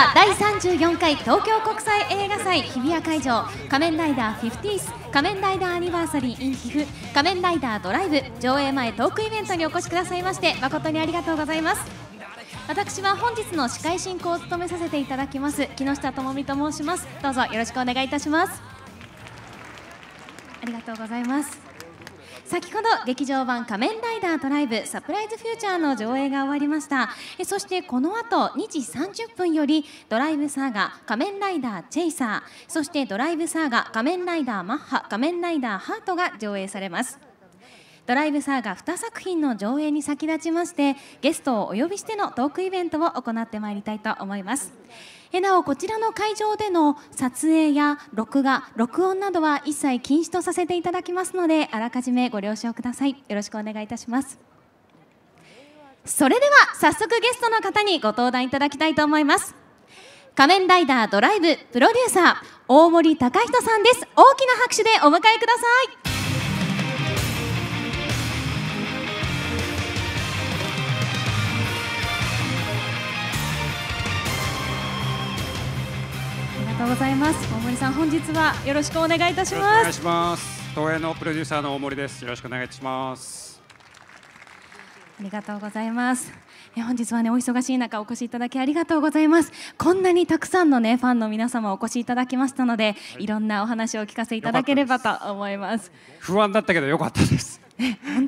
は第34回東京国際映画祭日比谷会場仮面ライダー 50th 仮面ライダーアニバーサリー in 皮膚仮面ライダードライブ上映前トークイベントにお越しくださいまして誠にありがとうございます私は本日の司会進行を務めさせていただきます木下智美と申しますどうぞよろしくお願いいたしますありがとうございます先ほど劇場版「仮面ライダードライブサプライズフューチャー」の上映が終わりましたえそしてこの後2時30分より「ドライブサーガ仮面ライダーチェイサー」そして「ドライブサーガ仮面ライダーマッハ仮面ライダーハート」が上映されますドライブサーガ2作品の上映に先立ちましてゲストをお呼びしてのトークイベントを行ってまいりたいと思います。えなおこちらの会場での撮影や録画録音などは一切禁止とさせていただきますのであらかじめご了承くださいよろしくお願いいたしますそれでは早速ゲストの方にご登壇いただきたいと思います仮面ライダードライブプロデューサー大森隆人さんです大きな拍手でお迎えくださいございます大森さん本日はよろしくお願いいたしますお願いします東映のプロデューサーの大森ですよろしくお願いしますありがとうございますえ本日はねお忙しい中お越しいただきありがとうございますこんなにたくさんのねファンの皆様お越しいただきましたので、はい、いろんなお話をお聞かせいただければと思います不安だったけど良かったです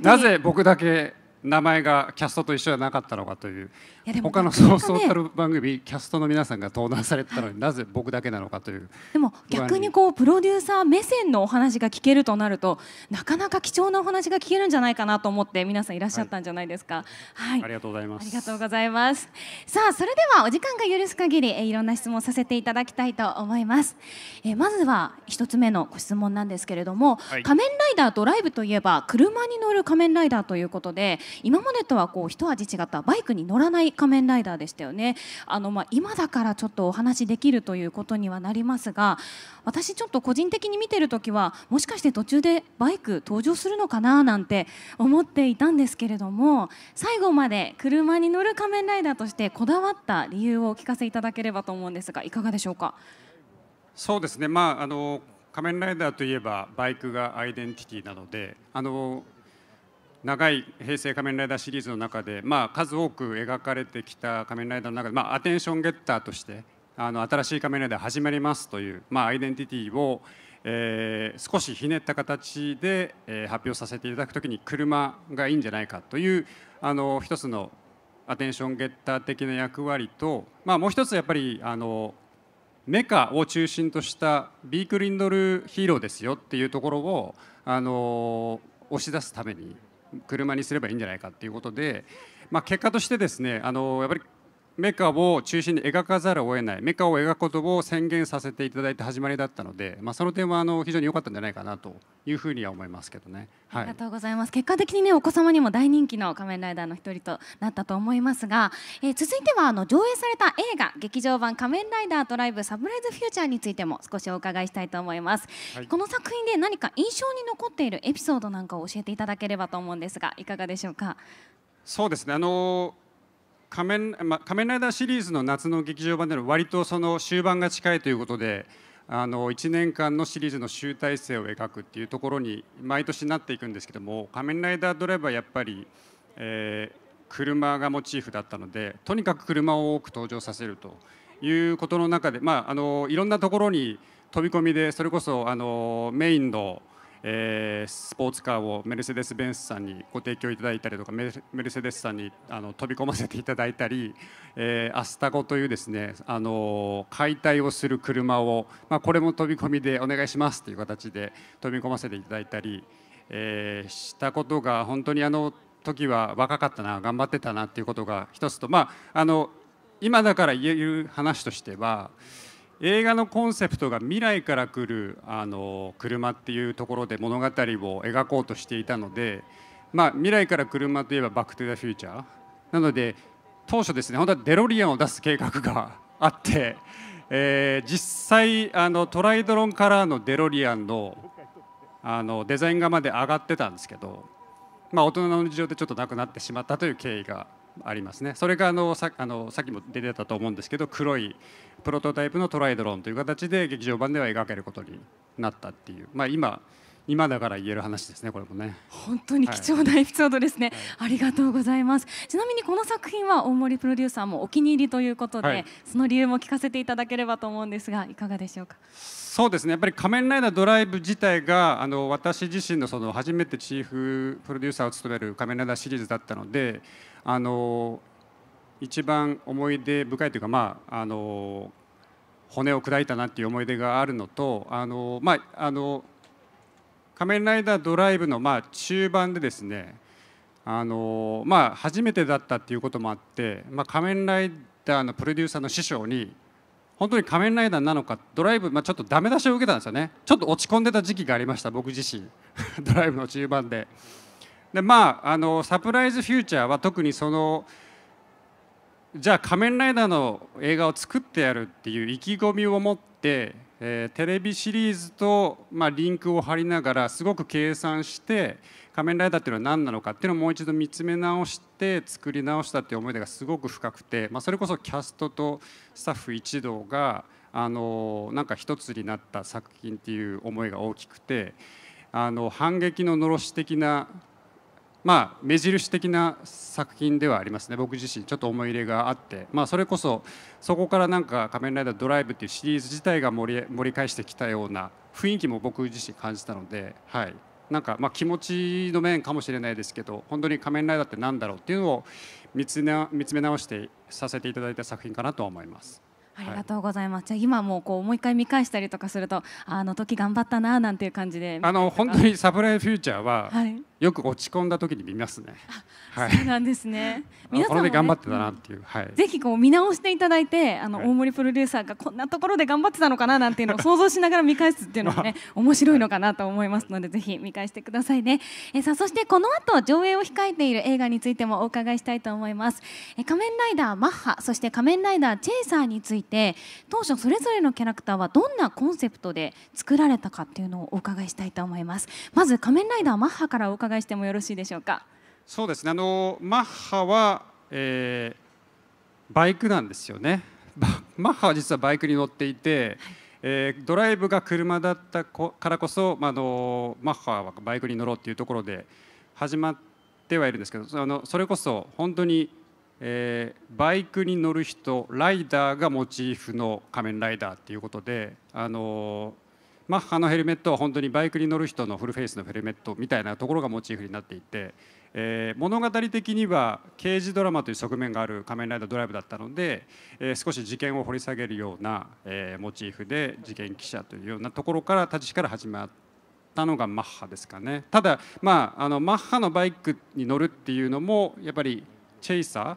なぜ僕だけ名前がキャストと一緒じゃなかったのかといういやでも他のそうそうたる番組キャストの皆さんが登壇されてたのになぜ僕だけなのかというでも逆にこうプロデューサー目線のお話が聞けるとなるとなかなか貴重なお話が聞けるんじゃないかなと思って皆さんいらっしゃったんじゃないですか、はい、はい、ありがとうございますありがとうございますさあそれではお時間が許す限りえいろんな質問させていただきたいと思いますえまずは一つ目のご質問なんですけれども、はい、仮面ライダードライブといえば車に乗る仮面ライダーということで今までとはこう一味違ったバイクに乗らない仮面ライダーでしたよねあの、まあ、今だからちょっとお話できるということにはなりますが私ちょっと個人的に見てる時はもしかして途中でバイク登場するのかななんて思っていたんですけれども最後まで車に乗る仮面ライダーとしてこだわった理由をお聞かせいただければと思うんですがいかがでしょうか。そうですね、まあ、あの仮面ライダーといえばバイクがアイデンティティなのであの長い平成仮面ライダーシリーズの中で、まあ、数多く描かれてきた仮面ライダーの中で、まあ、アテンションゲッターとしてあの新しい仮面ライダー始まりますという、まあ、アイデンティティを、えー、少しひねった形で、えー、発表させていただくときに車がいいんじゃないかというあの一つのアテンションゲッター的な役割と、まあ、もう一つやっぱりあのメカを中心としたビーク・リンドルヒーローですよっていうところをあの押し出すために車にすればいいんじゃないかということで、まあ、結果としてですねあのやっぱりメカを中心に描かざるを得ないメカを描くことを宣言させていただいて始まりだったので、まあ、その点はあの非常に良かったんじゃないかなというふうには思いますけどね、はい、ありがとうございます結果的にねお子様にも大人気の仮面ライダーの一人となったと思いますが、えー、続いてはあの上映された映画劇場版「仮面ライダードライブサプライズフューチャー」についても少しお伺いしたいと思います、はい、この作品で何か印象に残っているエピソードなんかを教えていただければと思うんですがいかがでしょうかそうですねあのー仮面まあ、仮面ライダーシリーズの夏の劇場版での割とその終盤が近いということであの1年間のシリーズの集大成を描くっていうところに毎年なっていくんですけども「仮面ライダードライバー」はやっぱり、えー、車がモチーフだったのでとにかく車を多く登場させるということの中で、まあ、あのいろんなところに飛び込みでそれこそあのメインのえー、スポーツカーをメルセデス・ベンスさんにご提供いただいたりとかメルセデスさんにあの飛び込ませていただいたり、えー、アスタゴというですね、あの解体をする車を、まあ、これも飛び込みでお願いしますという形で飛び込ませていただいたり、えー、したことが本当にあの時は若かったな頑張ってたなということが一つと、まあ、あの今だから言える話としては。映画のコンセプトが未来から来るあの車っていうところで物語を描こうとしていたので、まあ、未来から車といえば「バック・トゥ・ザ・フューチャー」なので当初ですね本当はデロリアンを出す計画があって、えー、実際あのトライドロンカラーのデロリアンのあのデザイン画まで上がってたんですけど、まあ、大人の事情でちょっとなくなってしまったという経緯がありますねそれがあのさあのさっきも出てたと思うんですけど黒いプロトタイプのトライドローンという形で劇場版では描けることになったっていう、まあ今、今今だから言える話ですねこれもね本当に貴重なエピソードですね、はい、ありがとうございますちなみにこの作品は大森プロデューサーもお気に入りということで、はい、その理由も聞かせていただければと思うんですがいかがでしょうかそうですねやっぱり「仮面ライダードライブ」自体があの私自身のその初めてチーフプロデューサーを務める「仮面ライダー」シリーズだったのであの一番思い出深いというか、まあ、あの骨を砕いたなっていう思い出があるのとあの、まあ、あの仮面ライダードライブのまあ中盤でですねあの、まあ、初めてだったっていうこともあって、まあ、仮面ライダーのプロデューサーの師匠に本当に仮面ライダーなのかドライブ、まあ、ちょっとダメ出しを受けたんですよねちょっと落ち込んでた時期がありました僕自身 ドライブの中盤で。でまああのサプライズフューチャーは特にそのじゃあ「仮面ライダー」の映画を作ってやるっていう意気込みを持って、えー、テレビシリーズと、まあ、リンクを貼りながらすごく計算して「仮面ライダー」っていうのは何なのかっていうのをもう一度見つめ直して作り直したっていう思い出がすごく深くて、まあ、それこそキャストとスタッフ一同があのなんか一つになった作品っていう思いが大きくて。あの反撃ののろし的なまあ、目印的な作品ではありますね僕自身ちょっと思い入れがあって、まあ、それこそそこからなんか「仮面ライダードライブ」っていうシリーズ自体が盛り盛り返してきたような雰囲気も僕自身感じたので、はい、なんかまあ気持ちの面かもしれないですけど本当に「仮面ライダー」ってなんだろうっていうのを見つめ見つめ直してさせていただいた作品かなと思います。ありがとうございます。じゃあ今もこうもう一回見返したりとかするとあの時頑張ったななんていう感じであの本当にサプライフューチャーは、はい、よく落ち込んだ時に見ますね。はい、そうなんですね。皆さんも、ね、頑張ってたなっていう、はい、ぜひこう見直していただいて、あの、大森プロデューサーがこんなところで頑張ってたのかななんていうのを想像しながら見返すっていうのはね、面白いのかなと思いますので、ぜひ見返してくださいね。えさあそしてこの後上映を控えている映画についてもお伺いしたいと思います。え仮面ライダーマッハ、そして仮面ライダーチェイサーについて、当初それぞれのキャラクターはどんなコンセプトで作られたかっていうのをお伺いしたいと思います。まず仮面ライダーマッハからお伺いいしてもよろしいでしょうか。そうですねあのマッハは、えー、バイクなんですよね。マッハは実はバイクに乗っていて、はい、えー、ドライブが車だったからこそ、まあのマッハはバイクに乗ろうっていうところで始まってはいるんですけどあのそれこそ本当に、えー、バイクに乗る人ライダーがモチーフの「仮面ライダー」っていうことであのーマッハのヘルメットは本当にバイクに乗る人のフルフェイスのヘルメットみたいなところがモチーフになっていて、えー、物語的には刑事ドラマという側面がある「仮面ライダードライブ」だったので、えー、少し事件を掘り下げるような、えー、モチーフで事件記者というようなところから立ちから始まって。たのがマッハですかねただ、まあ、あのマッハのバイクに乗るっていうのもやっぱりチェイサー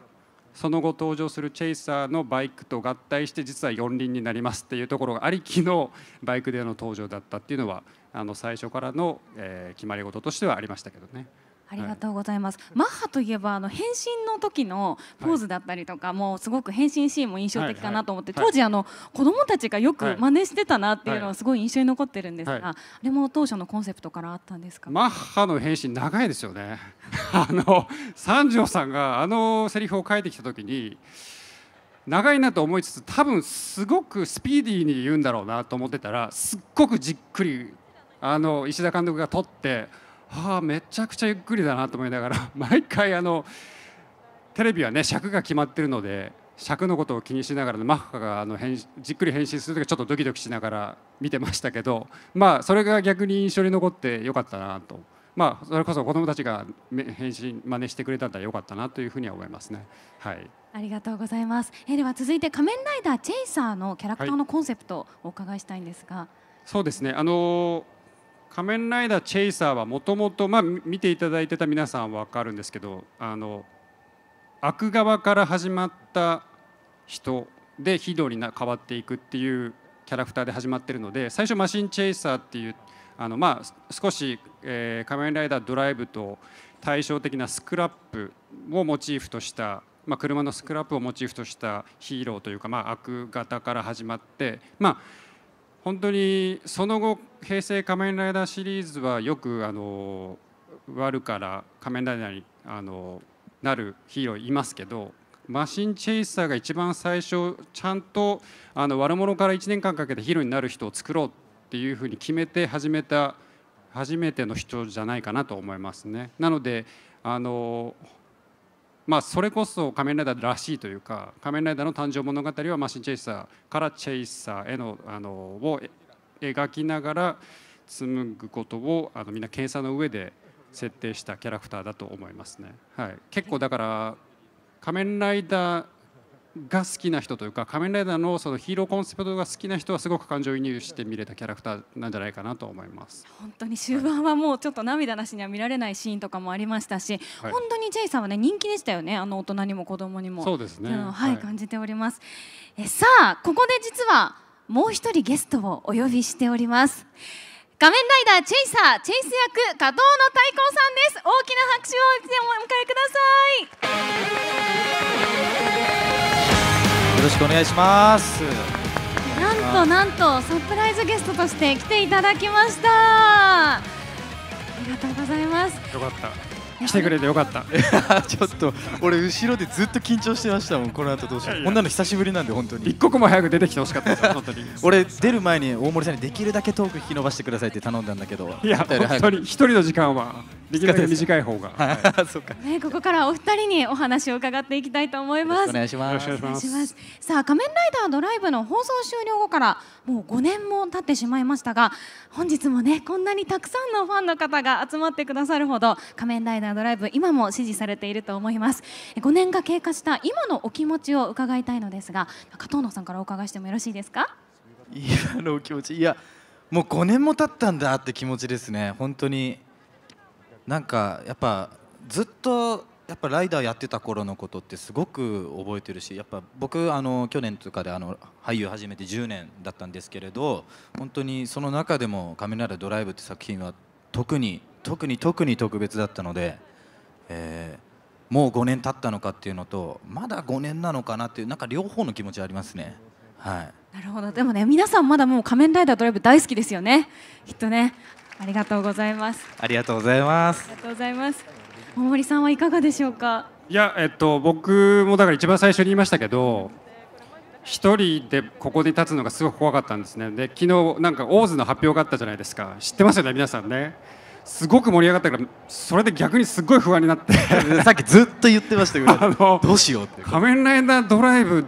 その後登場するチェイサーのバイクと合体して実は四輪になりますっていうところがありきのバイクでの登場だったっていうのはあの最初からの、え決まり事としてはありましたけどね。ありがとうございます、はい、マッハといえばあの変身の時のポーズだったりとか、もすごく変身シーンも印象的かなと思って、当時あの子どもたちがよく真似してたなっていうのはすごい印象に残ってるんですが、あれも当初のコンセプトからあったんですかマッハの変身長いですよね あの三条さんがあのセリフを書いてきた時に長いなと思いつつ多分すごくスピーディーに言うんだろうなと思ってたらすっごくじっくりあの石田監督が撮って。はあめちゃくちゃゆっくりだなと思いながら 毎回あのテレビはね尺が決まってるので尺のことを気にしながらマッハがあのじっくり変身する時はちょっとドキドキしながら見てましたけどまあそれが逆に印象に残ってよかったなと。まあ、それこそ子どもたちが変身真似してくれたんだよかったなというふうには思いますね。はい。ありがとうございます。えー、では続いて仮面ライダーチェイサーのキャラクターのコンセプトをお伺いしたいんですが。はい、そうですね。あのー仮面ライダーチェイサーはもともと見ていただいてた皆さん分かるんですけどあの悪側から始まった人でヒドに変わっていくっていうキャラクターで始まってるので最初マシンチェイサーっていうあの、まあ、少し、えー、仮面ライダードライブと対照的なスクラップをモチーフとした、まあ、車のスクラップをモチーフとしたヒーローというか、まあ、悪型から始まってまあ本当にその後「平成仮面ライダー」シリーズはよくあの割るから仮面ライダーにあのなるヒーローいますけどマシンチェイサーが一番最初ちゃんとあの悪者から1年間かけてヒーローになる人を作ろうっていうふうに決めて始めた初めての人じゃないかなと思いますね。なのであのまあ、それこそ仮面ライダーらしいというか仮面ライダーの誕生物語はマシンチェイサーからチェイサーへのあのを描きながら紡ぐことをあのみんな計算の上で設定したキャラクターだと思いますね。はい、結構だから仮面ライダーが好きな人というか仮面ライダーのそのヒーローコンセプトが好きな人はすごく感情移入して見れたキャラクターなんじゃないかなと思います本当に終盤はもうちょっと涙なしには見られないシーンとかもありましたし、はい、本当にジェイさんはね人気でしたよねあの大人にも子供にもそうですねはい、はい、感じておりますえさあここで実はもう一人ゲストをお呼びしております仮面ライダーチェイサーチェイス役加藤の太鼓さんです大きな拍手をお迎えくださいろしくお願いしますなんとなんとサプライズゲストとして来ていただきましたありがとうございますよかった来てくれてよかった ちょっと俺後ろでずっと緊張してましたもんこの後どうしようこんなの久しぶりなんで本当に一刻も早く出てきてほしかった 本当に俺出る前に大森さんにできるだけ遠く引き伸ばしてくださいって頼んだんだけどいや本当に 一人の時間はできるだけ短い方が。ねここからお二人にお話を伺っていきたいと思います。お願いします。さあ仮面ライダードライブの放送終了後からもう5年も経ってしまいましたが、本日もねこんなにたくさんのファンの方が集まってくださるほど仮面ライダードライブ今も支持されていると思います。5年が経過した今のお気持ちを伺いたいのですが、加藤野さんからお伺いしてもよろしいですか。今のお気持ちいや。もう5年も経ったんだって気持ちですね本当になんかやっぱずっとやっぱライダーやってた頃のことってすごく覚えてるしやっぱ僕あの去年とかであの俳優始めて10年だったんですけれど本当にその中でも「カメラドライブ」って作品は特に特に特に特別だったので、えー、もう5年経ったのかっていうのとまだ5年なのかなっていうなんか両方の気持ちありますね。はい、なるほどでもね皆さんまだもう「仮面ライダードライブ」大好きですよねきっとねありがとうございます。ありがとうございます。ありがとうございます。大森さんはいかがでしょうか。いや、えっと、僕もだから一番最初に言いましたけど。一人でここに立つのがすごく怖かったんですね。で、昨日なんかオーズの発表があったじゃないですか。知ってますよね、皆さんね。すごく盛り上がったからそれで逆にすごい不安になってさっきずっと言ってましたけど どうしようって「仮面ライダードライブ」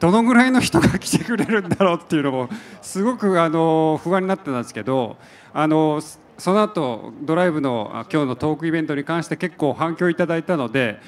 どのぐらいの人が来てくれるんだろうっていうのもすごくあの不安になってたんですけどあのその後ドライブの今日のトークイベントに関して結構反響いただいたので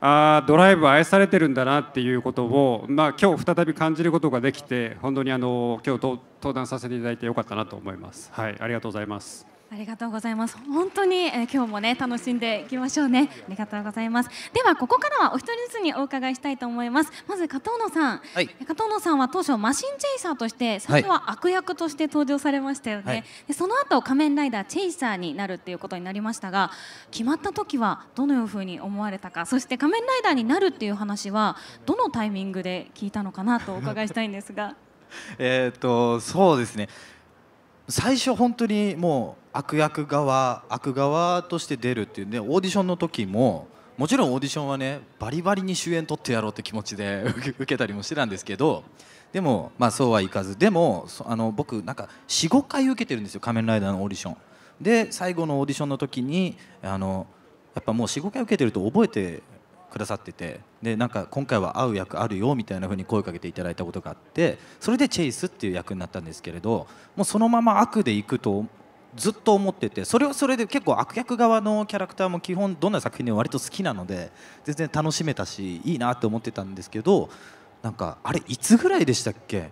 あドライブ愛されてるんだなっていうことを、まあ、今日再び感じることができて本当にあの今日登壇させていただいてよかったなと思います。はい、ありがとうございますありがとうございます本当に、えー、今日もね楽しんでいきましょうねありがとうございますではここからはお一人ずつにお伺いしたいと思いますまず加藤野さん、はい、加藤野さんは当初マシンチェイサーとして最初は悪役として登場されましたよね、はい、でその後仮面ライダーチェイサーになるっていうことになりましたが決まった時はどのように思われたかそして仮面ライダーになるっていう話はどのタイミングで聞いたのかなとお伺いしたいんですが えっとそうですね最初本当にもう悪役側悪側として出るっていうねオーディションの時ももちろんオーディションはねバリバリに主演取ってやろうって気持ちで 受けたりもしてたんですけどでもまあそうはいかずでもあの僕なんか45回受けてるんですよ「仮面ライダー」のオーディション。で最後のオーディションの時にあのやっぱもう45回受けてると覚えてくださっててでなんか今回は会う役あるよみたいな風に声かけていただいたことがあってそれでチェイスっていう役になったんですけれどもうそのまま悪でいくとずっと思っててそれはそれで結構悪役側のキャラクターも基本どんな作品でも割と好きなので全然楽しめたしいいなって思ってたんですけどなんかあれいつぐらいでしたっけ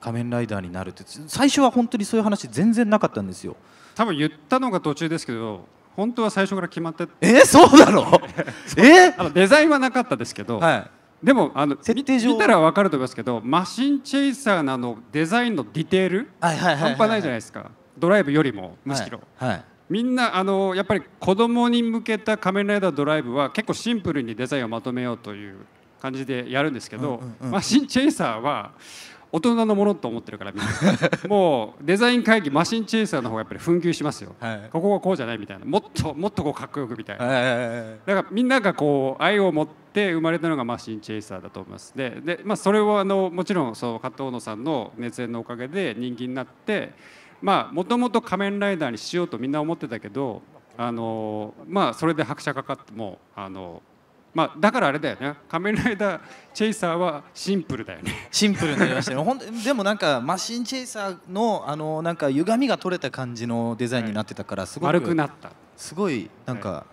仮面ライダーになるって最初は本当にそういう話全然なかったんですよ多分言ったのが途中ですけど本当は最初から決まってえー、そうだろ うえあのデザインはなかったですけど、はい、でもあの設定上見たら分かると思いますけどマシンチェイサーなのデザインのディテール、はいはい、半端ないじゃないですかドライブよりもむしろ、はいみんなあのやっぱり子供に向けた「仮面ライダードライブ」は結構シンプルにデザインをまとめようという感じでやるんですけど、うんうんうん、マシンチェイサーは大人のものと思ってるからみんな もうデザイン会議マシンチェイサーの方がやっぱり紛糾しますよ、はい、ここはこうじゃないみたいなもっともっとこうかっこよくみたいな、だからみんながこう愛を持って生まれたのがマシンチェイサーだと思いますでで、まあ、それはあのもちろんそう加藤野さんの熱演のおかげで人気になってもともと仮面ライダーにしようとみんな思ってたけどあのまあそれで拍車かかってもあのまあ、だからあれだよね仮面ライダーチェイサーはシンプルだよねシンプルになりましたね でもなんかマシンチェイサーのあのなんか歪みが取れた感じのデザインになってたからすごく、はい、丸くなったすごいなんか、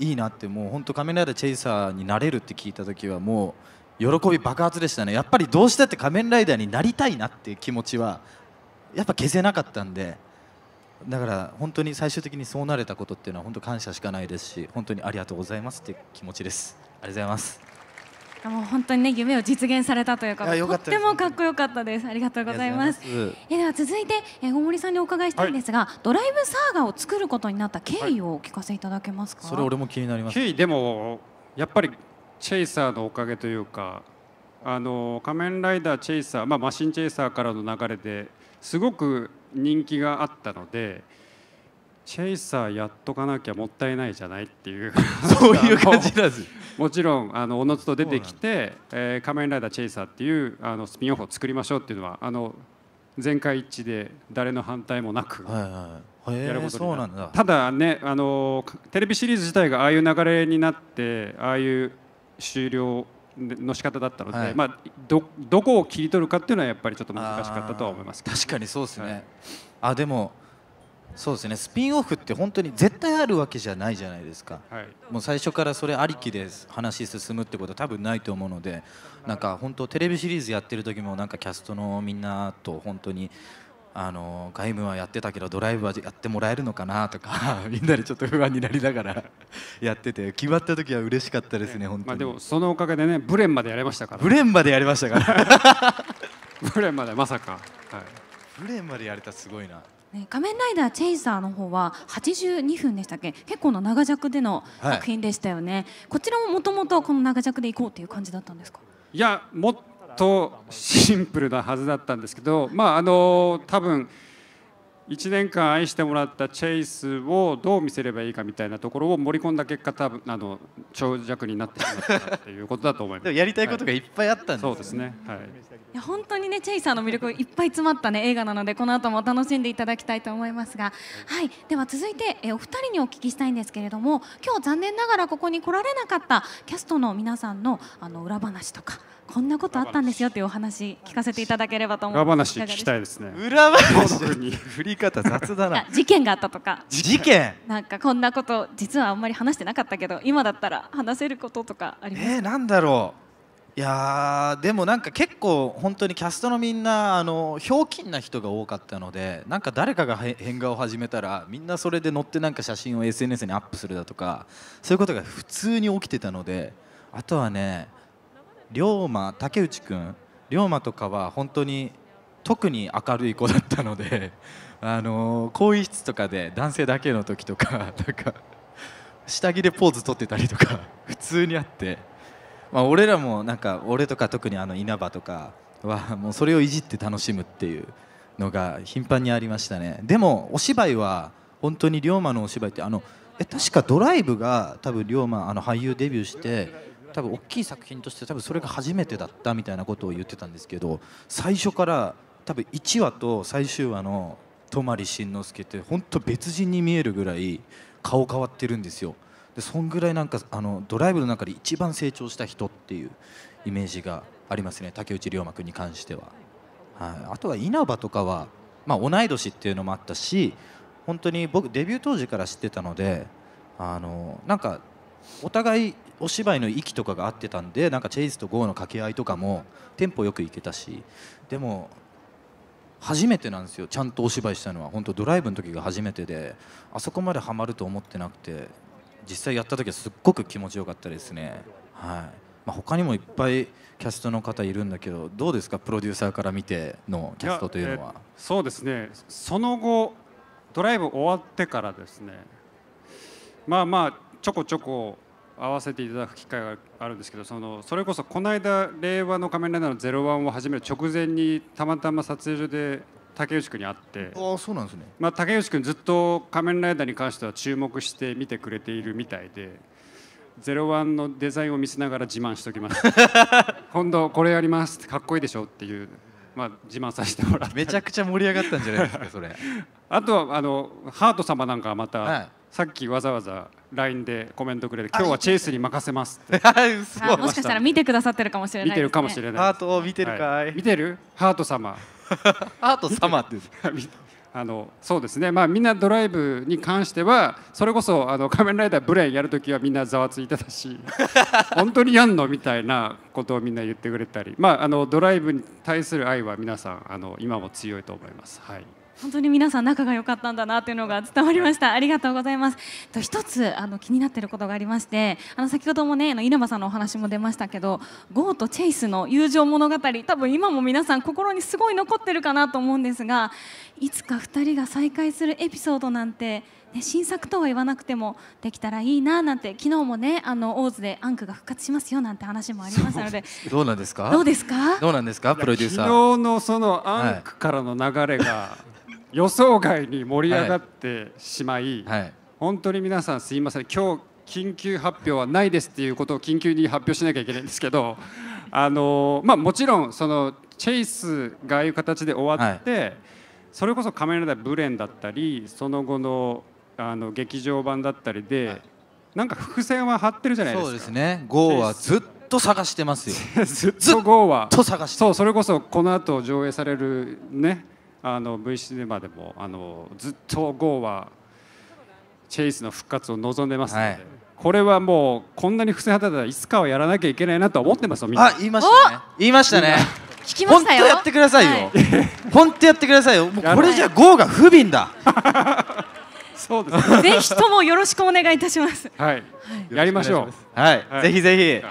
い、いなってもう本当仮面ライダーチェイサーになれるって聞いた時はもう喜び爆発でしたねやっぱりどうしてって仮面ライダーになりたいなっていう気持ちはやっぱ消せなかったんでだから本当に最終的にそうなれたことっていうのは本当感謝しかないですし本当にありがとうございますっていう気持ちですありがとうございますもう本当にね夢を実現されたというかとってもかっこよかったですありがとうございますえでは続いて、え大森さんにお伺いしたいんですが、はい、ドライブサーガを作ることになった経緯をお聞かせいただけますか、はい、それ俺も気になります経緯でもやっぱりチェイサーのおかげというかあの仮面ライダーチェイサー、まあ、マシンチェイサーからの流れですごく人気があったのでチェイサーやっとかなきゃもったいないじゃないっていう そういう感じなんですもちろんあのおのずと出てきて「えー、仮面ライダーチェイサー」っていうあのスピンオフを作りましょうっていうのはあの全会一致で誰の反対もなく。やることになただねあのテレビシリーズ自体がああいう流れになってああいう終了の仕方だったので、はい、まあ、どどこを切り取るかっていうのはやっぱりちょっと難しかったとは思います確かにそうですね、はい、あでもそうですねスピンオフって本当に絶対あるわけじゃないじゃないですか、はい、もう最初からそれありきで話進むってことは多分ないと思うのでなんか本当テレビシリーズやってる時もなんかキャストのみんなと本当にあの外務はやってたけどドライブはやってもらえるのかなとか みんなでちょっと不安になりながら やってて決まった時は嬉しかったですね、ね本当に、まあ、でもそのおかげでねブレンまでやれましたから、ね、ブレンまでやりましたから ブレンまでまさか、はい、ブレンまでやれたすごいなね、仮面ライダーチェイサーの方は82分でしたっけ結構の長尺での作品でしたよね、はい、こちらももともとこの長尺でいこうという感じだったんですかいやもとシンプルなはずだったんですけどまああの多分1年間愛してもらったチェイスをどう見せればいいかみたいなところを盛り込んだ結果多分あの長尺になってしまったということだと思いますやりたいことがいっぱいあったんです、はい、そうですね、はい、いや本当にねチェイサーの魅力いっぱい詰まった、ね、映画なのでこの後も楽しんでいただきたいと思いますが、はい、では続いてえお二人にお聞きしたいんですけれども今日残念ながらここに来られなかったキャストの皆さんのあの裏話とかこんなことあったんですよっていうお話聞かせていただければと思います。裏話聞きたいですね。裏話に 振り方雑だな。事件があったとか。事件。なんかこんなこと実はあんまり話してなかったけど今だったら話せることとかあります。えー、なんだろう。いやでもなんか結構本当にキャストのみんなあのひょうきんな人が多かったのでなんか誰かが変顔を始めたらみんなそれで乗ってなんか写真を SNS にアップするだとかそういうことが普通に起きてたのであとはね龍馬竹内君龍馬とかは本当に特に明るい子だったので あの更衣室とかで男性だけの時とか なんか下着でポーズ取ってたりとか 普通にあって、まあ、俺らもなんか俺とか特にあの稲葉とかはもうそれをいじって楽しむっていうのが頻繁にありましたねでもお芝居は本当に龍馬のお芝居ってあのえ確かドライブが多分龍馬あの俳優デビューして多分大きい作品として多分それが初めてだったみたいなことを言ってたんですけど最初から多分1話と最終話の泊慎之介って本当別人に見えるぐらい顔変わってるんですよでそんぐらいなんかあのドライブの中で一番成長した人っていうイメージがありますね竹内涼真君に関しては、はい、あとは稲葉とかは、まあ、同い年っていうのもあったし本当に僕デビュー当時から知ってたのであのなんかお互いお芝居の息とかが合ってたんでなんかチェイスとゴーの掛け合いとかもテンポよくいけたしでも初めてなんですよちゃんとお芝居したのは本当ドライブの時が初めてであそこまでハマると思ってなくて実際やった時はすっごく気持ちよかったですね、はいまあ、他にもいっぱいキャストの方いるんだけどどうですかプロデューサーから見てのキャストというのは、そうですねその後ドライブ終わってからですねまあまあちょこちょこ合わせていただく機会があるんですけどそのそれこそこの間令和の「仮面ライダーの01」を始める直前にたまたま撮影所で竹内君に会ってあそうなんですね、まあ、竹内君ずっと「仮面ライダー」に関しては注目して見てくれているみたいで「ゼロワンのデザインを見せながら自慢しておきます 今度これやりますかっこいいでしょっていう、まあ、自慢させてもらってめちゃくちゃ盛り上がったんじゃないですかそれあとはあのハート様なんかはまた、はい、さっきわざわざラインでコメントくれて今日はチェイスに任せますって もしかしたら見てくださってるかもしれない、ね、見てるかもしれないハートを見てるか、はい、見てるハート様 ハート様って あのそうですね、まあ、みんなドライブに関してはそれこそ「あの仮面ライダーブレイン」やるときはみんなざわついてたし本当にやんのみたいなことをみんな言ってくれたり、まあ、あのドライブに対する愛は皆さんあの今も強いと思います。はい本当に皆さん仲が良かったんだなというのが伝わりましたありがとうございますと一つあの気になっていることがありましてあの先ほどもね稲葉さんのお話も出ましたけどゴーとチェイスの友情物語多分今も皆さん心にすごい残ってるかなと思うんですがいつか2人が再会するエピソードなんてね、新作とは言わなくてもできたらいいななんて昨日もねあの大津でアンクが復活しますよなんて話もありましたのでどうなんですかどうですかどうなんですかプロデューサー昨日のそのアンクからの流れが、は い予想外に盛り上がってしまい、はい、本当に皆さんすいません今日緊急発表はないですっていうことを緊急に発表しなきゃいけないんですけど あの、まあ、もちろんそのチェイスがああいう形で終わって、はい、それこそ「仮面ライダーブレン」だったりその後のあの劇場版だったりで、はい、なんか伏線は張ってるじゃないですか。そうですね GO はずっと探してますよ ずっと GO はそうそれこそこの後上映されるねあの V シネマでもあのずっと GO はチェイスの復活を望んでますので、はい、これはもうこんなに伏せはたらいつかはやらなきゃいけないなと思ってますよあ言いましたね言いましたね聞きましたよ本当やってくださいよ、はい、本当やってくださいよ もうこれじゃ GO が不憫だ そうです、ね、ぜひともよろしくお願いいたしますはい、はい、やりましょうはい、ぜひぜ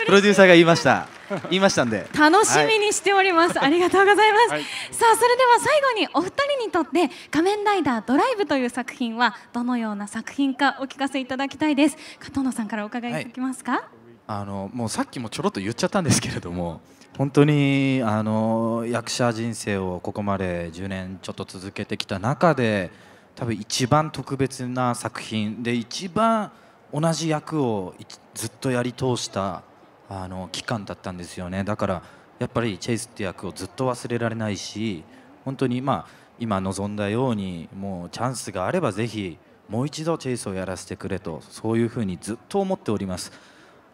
ひプロデューサーが言いました言いましたんで楽しみにしております、はい、ありがとうございます、はい、さあそれでは最後にお二人にとって「仮面ライダードライブ」という作品はどのような作品かお聞かせいただきたいです加藤野さんからお伺いできますか、はい、あのもうさっきもちょろっと言っちゃったんですけれども本当にあの役者人生をここまで10年ちょっと続けてきた中で多分一番特別な作品で一番同じ役をずっとやり通したあの期間だったんですよねだからやっぱりチェイスって役をずっと忘れられないし本当にまあ今望んだようにもうチャンスがあればぜひもう一度チェイスをやらせてくれとそういうふうにずっと思っております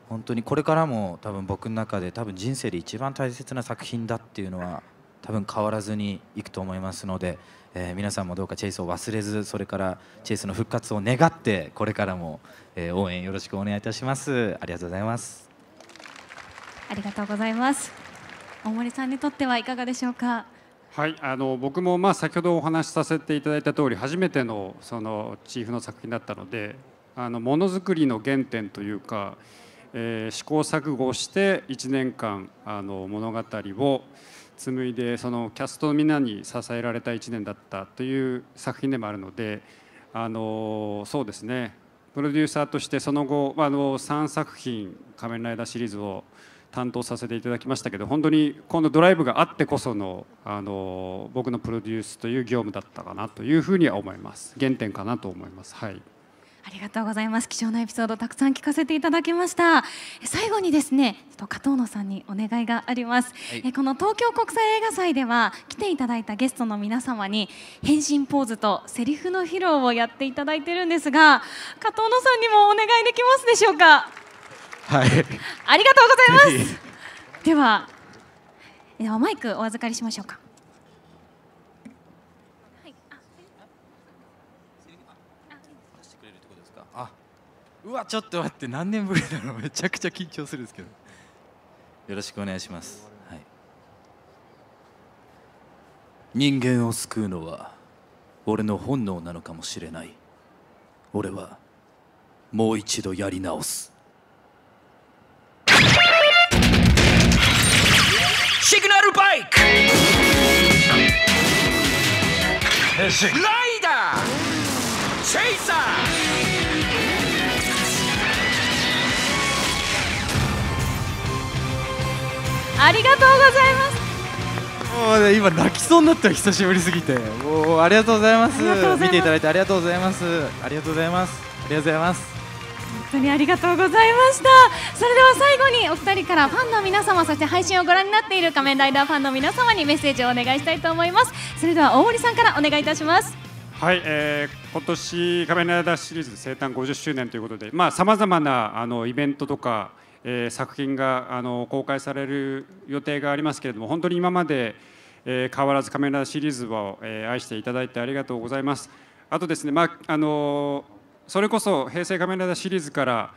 本当にこれからも多分僕の中で多分人生で一番大切な作品だっていうのは多分変わらずにいくと思いますので、えー、皆さんもどうかチェイスを忘れずそれからチェイスの復活を願ってこれからも、え応援よろしくお願いいたしますありがとうございますありがとうございます大森さんにとってはいかがでしょうかはい、あの僕もまあ先ほどお話しさせていただいた通り初めてのそのチーフの作品だったのであのものづくりの原点というか、えー、試行錯誤して1年間あの物語を紡いでそのキャストのみんなに支えられた1年だったという作品でもあるのであのそうですねプロデューサーとしてその後あの3作品「仮面ライダー」シリーズを担当させていただきましたけど本当にこのドライブがあってこそのあの僕のプロデュースという業務だったかなというふうには思います原点かなと思います。はいありがとうございます貴重なエピソードたくさん聞かせていただきました最後にですねちょっと加藤野さんにお願いがあります、はい、この東京国際映画祭では来ていただいたゲストの皆様に変身ポーズとセリフの披露をやっていただいてるんですが加藤野さんにもお願いできますでしょうかはい、ありがとうございますではではマイクお預かりしましょうかうわちょっと待って何年ぶりだろうめちゃくちゃ緊張するんですけどよろしくお願いします、はい、人間を救うのは俺の本能なのかもしれない俺はもう一度やり直すシグナルバイクライダーチェイサーありがとうございますもう、ね、今泣きそうになった久しぶりすぎてもうありがとうございます見ていただいてありがとうございますありがとうございますありがとうございます本当にありがとうございましたそれでは最後にお二人からファンの皆様そして配信をご覧になっている仮面ライダーファンの皆様にメッセージをお願いしたいと思いますそれでは大森さんからお願いいたしますはい、えー、今年仮面ライダーシリーズ生誕50周年ということでまあ様々なあのイベントとか、えー、作品があの公開される予定がありますけれども本当に今まで、えー、変わらず仮面ライダーシリーズを、えー、愛していただいてありがとうございますあとですねまああのそれこそ「平成仮面ライダー」シリーズから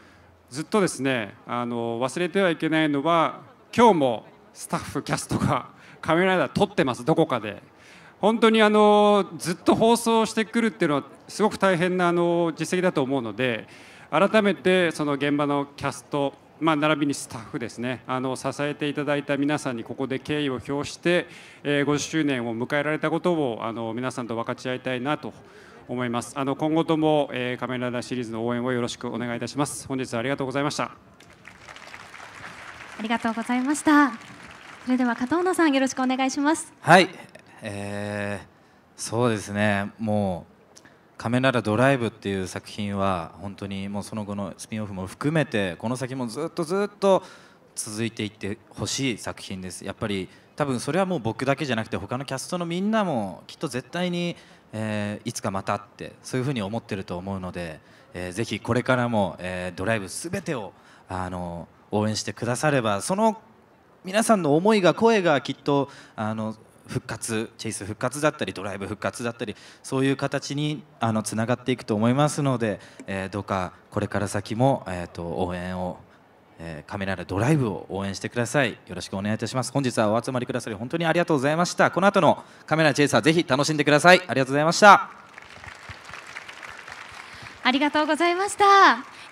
ずっとですねあの忘れてはいけないのは今日もスタッフキャストが仮面ライダー撮ってますどこかで本当にあのずっと放送してくるっていうのはすごく大変なあの実績だと思うので改めてその現場のキャストまあ、並びにスタッフですねあの支えていただいた皆さんにここで敬意を表して、えー、50周年を迎えられたことをあの皆さんと分かち合いたいなと思いますあの今後とも、えー、仮面ライダーシリーズの応援をよろしくお願いいたします本日はありがとうございましたありがとうございましたそれでは加藤野さんよろしくお願いしますはい、えー、そうですねもう「仮面ライダードライブ」っていう作品は本当にもうその後のスピンオフも含めてこの先もずっとずっと続いていってほしい作品ですやっぱり多分それはもう僕だけじゃなくて他のキャストのみんなもきっと絶対にえー、いつかまたってそういうふうに思ってると思うので、えー、ぜひこれからも、えー、ドライブすべてをあの応援してくださればその皆さんの思いが声がきっとあの復活チェイス復活だったりドライブ復活だったりそういう形にあのつながっていくと思いますので、えー、どうかこれから先も、えーと、と応援をえー、カメラでドライブを応援してくださいよろしくお願いいたします本日はお集まりくださり本当にありがとうございましたこの後のカメラチェイサーぜひ楽しんでくださいありがとうございましたありがとうございました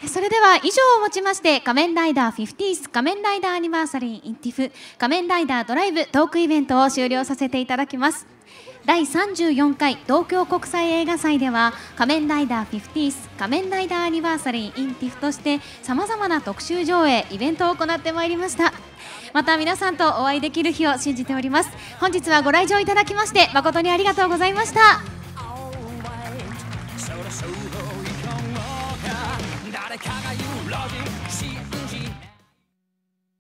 それでは以上をもちまして仮面ライダー 50th 仮面ライダーアニバーサリーインティフ仮面ライダードライブトークイベントを終了させていただきます第34回東京国際映画祭では「仮面ライダー 50th 仮面ライダーアニバーサリー in t i f としてさまざまな特集上映イベントを行ってまいりましたまた皆さんとお会いできる日を信じております本日はご来場いただきまして誠にありがとうございました誰かが言うロジック